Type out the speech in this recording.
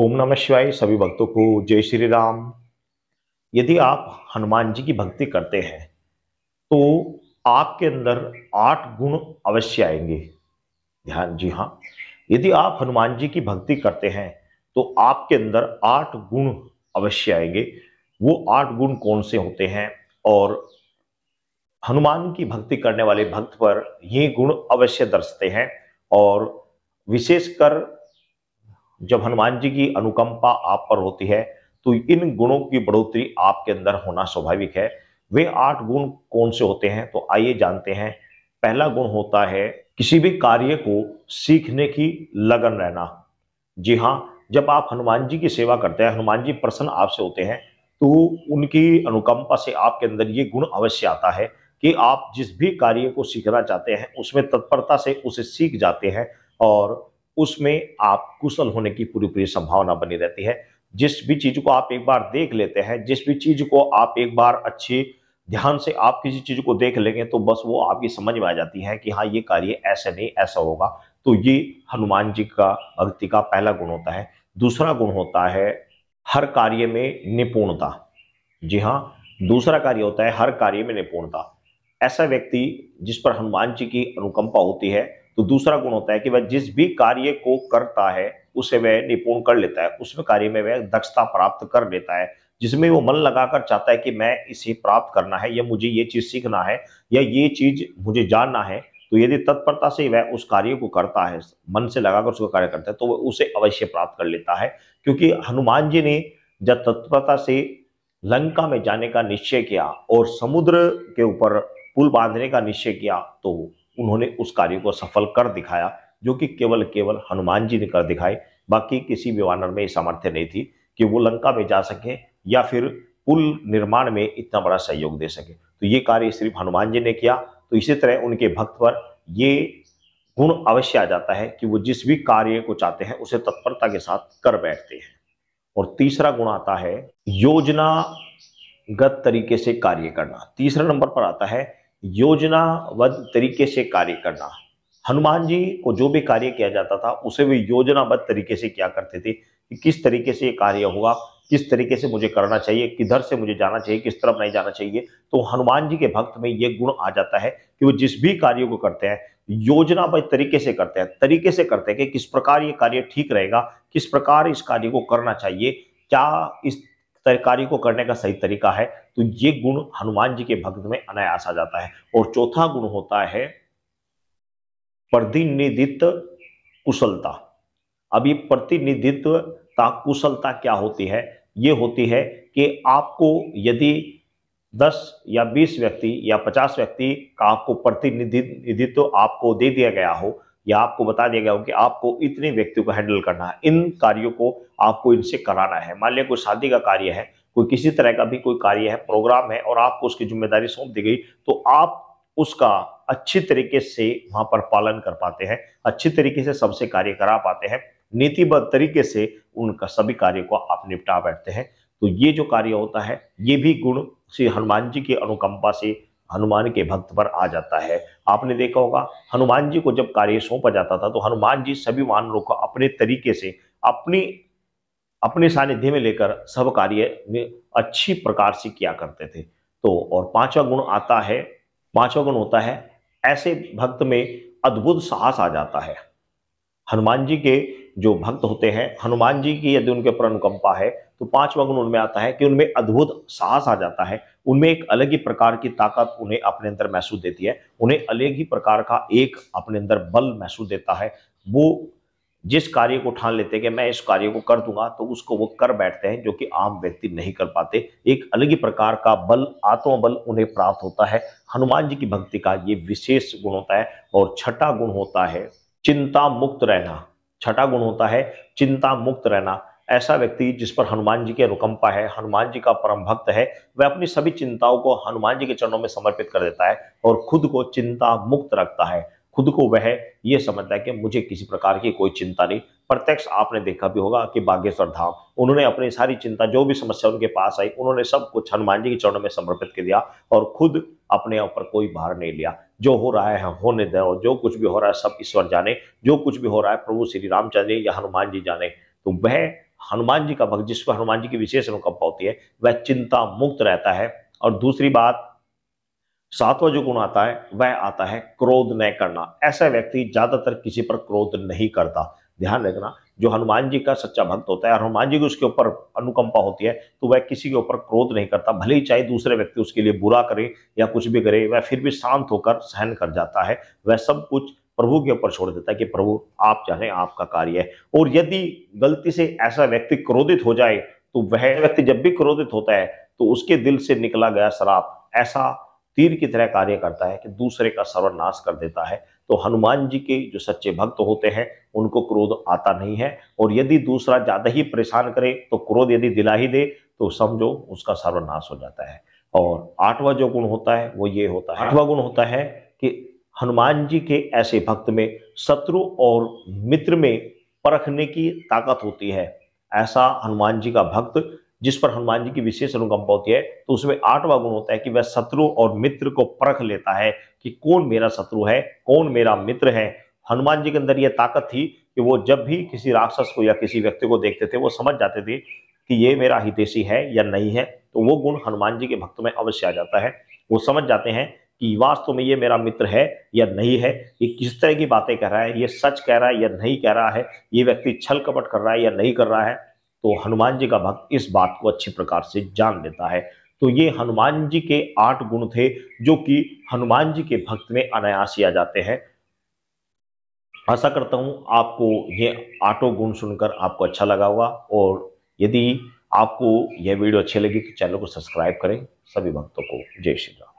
ओम नमः शिवाय सभी भक्तों को जय श्री राम यदि आप हनुमान जी की भक्ति करते हैं तो आपके अंदर आठ गुण अवश्य आएंगे ध्यान जी हाँ यदि आप हनुमान जी की भक्ति करते हैं तो आपके अंदर आठ गुण अवश्य आएंगे वो आठ गुण कौन से होते हैं और हनुमान की भक्ति करने वाले भक्त पर ये गुण अवश्य दर्शते हैं और विशेषकर जब हनुमान जी की अनुकंपा आप पर होती है तो इन गुणों की बढ़ोतरी आपके अंदर होना स्वाभाविक है वे आठ गुण कौन से होते हैं तो आइए जानते हैं पहला गुण होता है किसी भी कार्य को सीखने की लगन रहना जी हाँ जब आप हनुमान जी की सेवा करते हैं हनुमान जी प्रसन्न आपसे होते हैं तो उनकी अनुकंपा से आपके अंदर ये गुण अवश्य आता है कि आप जिस भी कार्य को सीखना चाहते हैं उसमें तत्परता से उसे सीख जाते हैं और उसमें आप कुशल होने की पूरी पूरी संभावना बनी रहती है जिस भी चीज को आप एक बार देख लेते हैं जिस भी चीज को आप एक बार अच्छे ध्यान से आप किसी चीज को देख लेंगे तो बस वो आपकी समझ में आ जाती है कि हाँ ये कार्य ऐसे नहीं ऐसा होगा तो ये हनुमान जी का भक्ति का पहला गुण होता है दूसरा गुण होता है हर कार्य में निपुणता जी हाँ दूसरा कार्य होता है हर कार्य में निपुणता ऐसा व्यक्ति जिस पर हनुमान जी की अनुकंपा होती है तो दूसरा गुण होता है कि वह जिस भी कार्य को करता है उसे वह निपुण कर लेता है उसमें कार्य में वह दक्षता प्राप्त कर लेता है जिसमें वो मन लगाकर चाहता है कि मैं इसे प्राप्त करना है या मुझे ये चीज सीखना है या ये चीज मुझे जानना है तो यदि तत्परता से वह उस कार्य को करता है मन से लगाकर उसका कार्य करता है तो वह उसे अवश्य प्राप्त कर लेता है क्योंकि हनुमान जी ने जब तत्परता से लंका में जाने का निश्चय किया और समुद्र के ऊपर पुल बांधने का निश्चय किया तो उन्होंने उस कार्य को सफल कर दिखाया जो कि केवल केवल हनुमान जी ने कर दिखाए बाकी किसी भी वानर में सामर्थ्य नहीं थी कि वो लंका में जा सके या फिर पुल निर्माण में इतना बड़ा सहयोग दे सके तो ये कार्य सिर्फ हनुमान जी ने किया तो इसी तरह उनके भक्त पर ये गुण अवश्य आ जाता है कि वो जिस भी कार्य को चाहते हैं उसे तत्परता के साथ कर बैठते हैं और तीसरा गुण आता है योजनागत तरीके से कार्य करना तीसरे नंबर पर आता है योजनाबद्ध तरीके से कार्य करना हनुमान जी को जो भी कार्य किया जाता था उसे वे योजनाबद्ध तरीके से किया करते थे कि किस तरीके से ये कार्य होगा किस तरीके से मुझे करना चाहिए किधर से मुझे जाना चाहिए किस तरफ नहीं जाना चाहिए तो हनुमान जी के भक्त में ये गुण आ जाता है कि वो जिस भी कार्यों को करते हैं योजना तरीके से करते हैं तरीके से करते हैं कि किस प्रकार ये कार्य ठीक रहेगा किस प्रकार इस कार्य को करना चाहिए क्या इस तरकारी को करने का सही तरीका है तो ये गुण हनुमान जी के भक्त में अनायास आ जाता है और चौथा गुण होता है प्रतिनिधित्व कुशलता अब ये प्रतिनिधित्व कुशलता क्या होती है ये होती है कि आपको यदि 10 या 20 व्यक्ति या 50 व्यक्ति का आपको प्रतिनिधित्व आपको दे दिया गया हो या आपको बता दिया गया हो कि आपको इतने व्यक्तियों को हैंडल करना है इन कार्यों को आपको इनसे कराना है मान लिया कोई शादी का कार्य है कोई किसी तरह का भी कोई कार्य है प्रोग्राम है और आपको उसकी जिम्मेदारी सौंप दी गई तो आप उसका अच्छी तरीके से वहां पर पालन कर पाते हैं अच्छी तरीके से सबसे कार्य करा पाते हैं नीतिबद्ध तरीके से उनका सभी कार्य को आप निपटा बैठते हैं तो ये जो कार्य होता है ये भी गुण श्री हनुमान जी की अनुकंपा से हनुमान के भक्त पर आ जाता है आपने देखा होगा हनुमान जी को जब कार्य सौंपा जाता था तो हनुमान जी सभी वानरों को अपने तरीके से अपनी अपने सानिध्य में लेकर सब कार्य में अच्छी प्रकार से किया करते थे तो और पांचवा गुण आता है पांचवा गुण होता है ऐसे भक्त में अद्भुत साहस आ जाता है हनुमान जी के जो भक्त होते हैं हनुमान जी की यदि उनके पर अनुकंपा है तो पांचवा गुण उनमें आता है कि उनमें अद्भुत साहस आ जाता है उनमें एक अलग ही प्रकार की ताकत उन्हें अपने अंदर महसूस देती है उन्हें अलग ही प्रकार का एक अपने अंदर बल महसूस देता है वो जिस कार्य को ठान लेते हैं कि मैं इस कार्य को कर दूंगा तो उसको वो कर बैठते हैं जो कि आम व्यक्ति नहीं कर पाते एक अलग ही प्रकार का बल आत्मबल उन्हें प्राप्त होता है हनुमान जी की भक्ति का ये विशेष गुण होता है और छठा गुण होता है चिंता मुक्त रहना छठा गुण होता है चिंता मुक्त रहना ऐसा व्यक्ति जिस पर हनुमान जी के रुकंपा है हनुमान जी का परम भक्त है वह अपनी सभी चिंताओं को हनुमान जी के चरणों में समर्पित कर देता है और खुद को चिंता मुक्त रखता है खुद को वह यह समझता है कि मुझे किसी प्रकार की कोई चिंता नहीं प्रत्यक्ष आपने देखा भी होगा कि बागेश्वर धाम उन्होंने अपनी सारी चिंता जो भी समस्या उनके पास आई उन्होंने सब कुछ हनुमान जी के चरणों में समर्पित कर दिया और खुद अपने ऊपर कोई भार नहीं लिया जो हो रहा है होने दो जो कुछ भी हो रहा है सब ईश्वर जाने जो कुछ भी हो रहा है प्रभु श्री रामचंद्र या हनुमान जी जाने तो वह हनुमान जी का भक्त जिसको हनुमान जी की विशेष अनुकंपा होती है वह चिंता मुक्त रहता है और दूसरी बात सातवा जो गुण आता है वह आता है क्रोध न करना ऐसा व्यक्ति ज्यादातर किसी पर क्रोध नहीं करता ध्यान रखना जो हनुमान जी का सच्चा भक्त होता है और हनुमान जी की उसके ऊपर अनुकंपा होती है तो वह किसी के ऊपर क्रोध नहीं करता भले ही चाहे दूसरे व्यक्ति उसके लिए बुरा करे या कुछ भी करे वह फिर भी शांत होकर सहन कर जाता है वह सब कुछ प्रभु के ऊपर छोड़ देता है कि प्रभु आप चाहे आपका कार्य है और यदि गलती से ऐसा व्यक्ति क्रोधित हो जाए तो वह व्यक्ति जब भी क्रोधित होता है तो उसके दिल से निकला गया शराब ऐसा तीर की तरह कार्य करता है कि दूसरे का सर्वनाश कर देता है तो हनुमान जी के जो सच्चे भक्त होते हैं उनको क्रोध आता नहीं है और यदि दूसरा ज़्यादा ही परेशान करे तो क्रोध यदि दिला ही दे तो समझो उसका सर्वनाश हो जाता है और आठवां जो गुण होता है वो ये होता है आठवां गुण होता है कि हनुमान जी के ऐसे भक्त में शत्रु और मित्र में परखने की ताकत होती है ऐसा हनुमान जी का भक्त जिस पर हनुमान जी की विशेष अनुकंपा होती है तो उसमें आठवां गुण होता है कि वह शत्रु और मित्र को परख लेता है कि कौन मेरा शत्रु है कौन मेरा मित्र है हनुमान जी के अंदर यह ताकत थी कि वो जब भी किसी राक्षस को या किसी व्यक्ति को देखते थे वो समझ जाते थे कि ये मेरा हितेशी है या नहीं है तो वो गुण हनुमान जी के भक्त में अवश्य आ जाता है वो समझ जाते हैं कि वास्तव में ये मेरा मित्र है या नहीं है ये किस तरह की बातें कर रहा है ये सच कह रहा है या नहीं कह रहा है ये व्यक्ति छल कपट कर रहा है या नहीं कर रहा है तो हनुमान जी का भक्त इस बात को अच्छी प्रकार से जान लेता है तो ये हनुमान जी के आठ गुण थे जो कि हनुमान जी के भक्त में अनायास आ जाते हैं आशा करता हूं आपको ये आठों गुण सुनकर आपको अच्छा लगा होगा और यदि आपको यह वीडियो अच्छी लगी तो चैनल को सब्सक्राइब करें सभी भक्तों को जय श्री राम